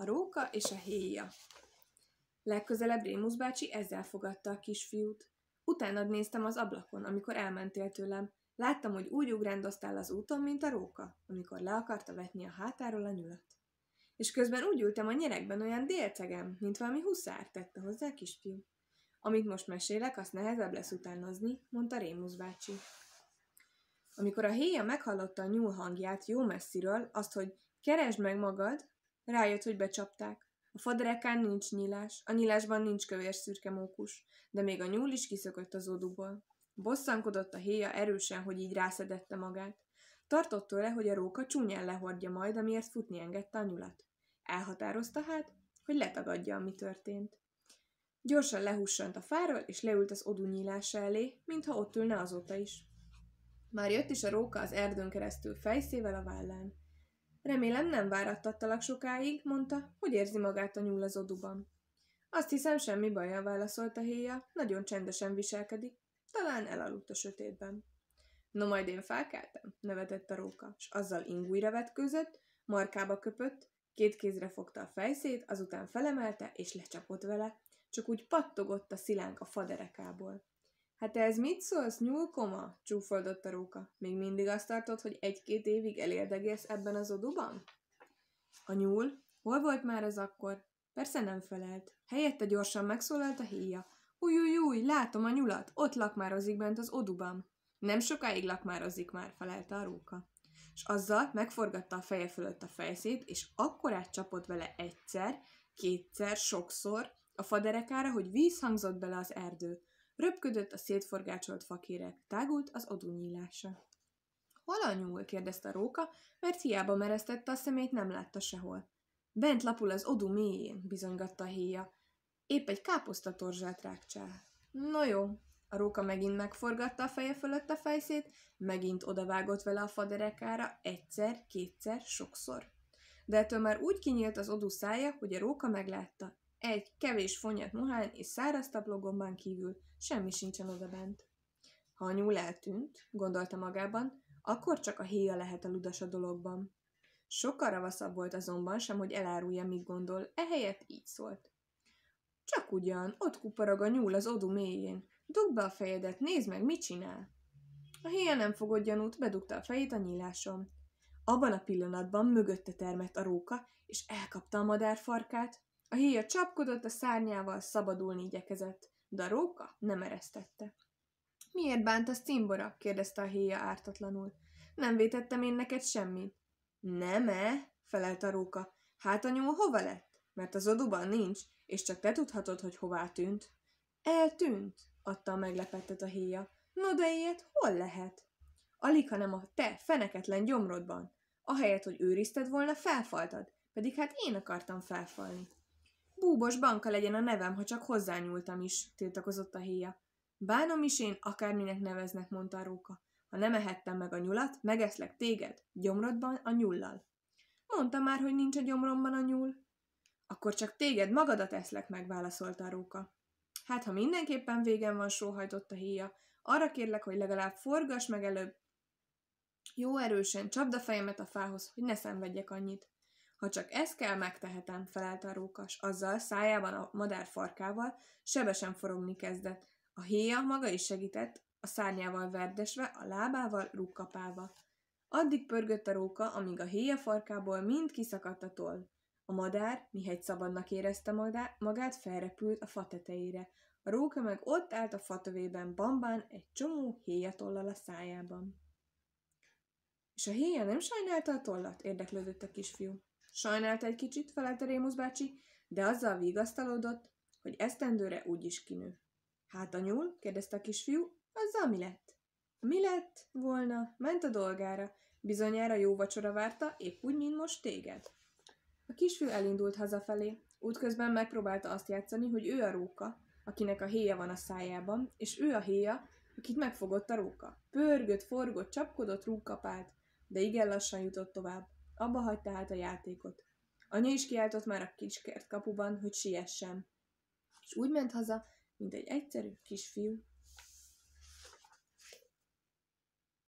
a róka és a héja. Legközelebb Rémusz bácsi ezzel fogadta a kisfiút. Utána néztem az ablakon, amikor elmentél tőlem. Láttam, hogy úgy ugrándoztál az úton, mint a róka, amikor le akarta vetni a hátáról a nyulat. És közben úgy ültem a nyerekben olyan délcegem, mint valami huszár, tette hozzá a kisfiú. Amit most mesélek, azt nehezebb lesz utánozni, mondta Rémusz bácsi. Amikor a héja meghallotta a nyúl hangját jó messziről, azt, hogy keresd meg magad, Rájött, hogy becsapták. A faderekán nincs nyílás, a nyílásban nincs kövér szürke mókus, de még a nyúl is kiszökött az odúból. Bosszankodott a héja erősen, hogy így rászedette magát. Tartott tőle, hogy a róka csúnyán lehordja majd, amiért futni engedte a nyulat. Elhatározta hát, hogy letagadja, ami történt. Gyorsan lehussant a fáról, és leült az odú nyílása elé, mintha ott ülne azóta is. Már jött is a róka az erdőn keresztül fejszével a vállán. Remélem nem várattattalak sokáig, mondta, hogy érzi magát a oduban. Azt hiszem, semmi baja, válaszolta Héja, nagyon csendesen viselkedik, talán elaludt a sötétben. No majd én felkeltem, nevetett a róka, s azzal ingújra vetkőzött, markába köpött, két kézre fogta a fejszét, azután felemelte és lecsapott vele, csak úgy pattogott a szilánk a faderekából. Hát ez mit szólsz, nyúlkoma? csúfoldott a róka. Még mindig azt tartod, hogy egy-két évig elérdegélsz ebben az oduban? A nyúl? Hol volt már ez akkor? Persze nem felelt. Helyette gyorsan megszólalt a híja. Új, új, új, látom a nyulat, ott lakmározik bent az oduban. Nem sokáig lakmározik már, felelte a róka. És azzal megforgatta a feje fölött a fejszét, és akkorát csapott vele egyszer, kétszer, sokszor a faderekára, hogy víz hangzott bele az erdő. Röpködött a szétforgácsolt fakérek tágult az odunyílása. Hol a nyúl? kérdezte a róka, mert hiába mereztette a szemét, nem látta sehol. Bent lapul az odú mélyén, bizonygatta a héja. Épp egy káposztatorzsát rákcsál. No jó, a róka megint megforgatta a feje fölött a fejszét, megint odavágott vele a faderekára egyszer, kétszer, sokszor. De ettől már úgy kinyílt az odú szája, hogy a róka meglátta, egy kevés fonyat muhány és száraz tablogomban kívül semmi sincsen odabent. Ha a nyúl eltűnt, gondolta magában, akkor csak a héja lehet a ludas a dologban. Sokkal ravaszabb volt azonban sem, hogy elárulja, mit gondol, ehelyett így szólt. Csak ugyan, ott kuporog a nyúl az odu mélyén. Dugd be a fejedet, nézd meg, mit csinál. A héja nem fogod gyanút, bedugta a fejét a nyíláson. Abban a pillanatban mögötte termett a róka, és elkapta a madár farkát, a híja csapkodott, a szárnyával szabadulni igyekezett, de a róka nem eresztette. Miért bánt a cimbora? kérdezte a héja ártatlanul. Nem vétettem én neked semmit. Nem-e? felelt a róka. Hát a nyúl hova lett? Mert az oduban nincs, és csak te tudhatod, hogy hová tűnt. Eltűnt, adta a meglepettet a héja. No de ilyet hol lehet? Alig, hanem a te feneketlen gyomrodban. Ahelyett, hogy őrizted volna, felfaltad. Pedig hát én akartam felfalni. Búbos banka legyen a nevem, ha csak hozzányúltam is, tiltakozott a héja. Bánom is én, akárminek neveznek, mondta a róka. Ha nem ehettem meg a nyulat, megeszlek téged, gyomrodban a nyullal. Mondta már, hogy nincs a gyomromban a nyúl. Akkor csak téged magadat eszlek meg, válaszolta a róka. Hát, ha mindenképpen végem van, sóhajtott a híja, arra kérlek, hogy legalább forgass meg előbb. Jó erősen, csapd a fejemet a fához, hogy ne szenvedjek annyit. Ha csak ez kell, megtehetem, felelt a rókas. Azzal szájában a madár farkával sebesen forogni kezdett. A héja maga is segített, a szárnyával verdesve, a lábával rúgkapálva. Addig pörgött a róka, amíg a héja farkából mind kiszakadt a toll. A madár, mihegy szabadnak érezte magát, felrepült a fa tetejére. A róka meg ott állt a fatövében bambán, egy csomó héja tollal a szájában. És a héja nem sajnálta a tollat? érdeklődött a kisfiú. Sajnálta egy kicsit, felelte Rémusz bácsi, de azzal vigasztalódott, hogy esztendőre úgy is kinő. Hát a nyúl? kérdezte a kisfiú. Azzal mi lett? Mi lett volna? Ment a dolgára. Bizonyára jó vacsora várta, épp úgy, mint most téged. A kisfiú elindult hazafelé. Útközben megpróbálta azt játszani, hogy ő a róka, akinek a héja van a szájában, és ő a héja, akit megfogott a róka. Pörgött, forgott, csapkodott, rúgkapált, de igen lassan jutott tovább. Abba hagyta hát a játékot. Anya is kiáltott már a kiskert kapuban, hogy siessem. És úgy ment haza, mint egy egyszerű kisfiú,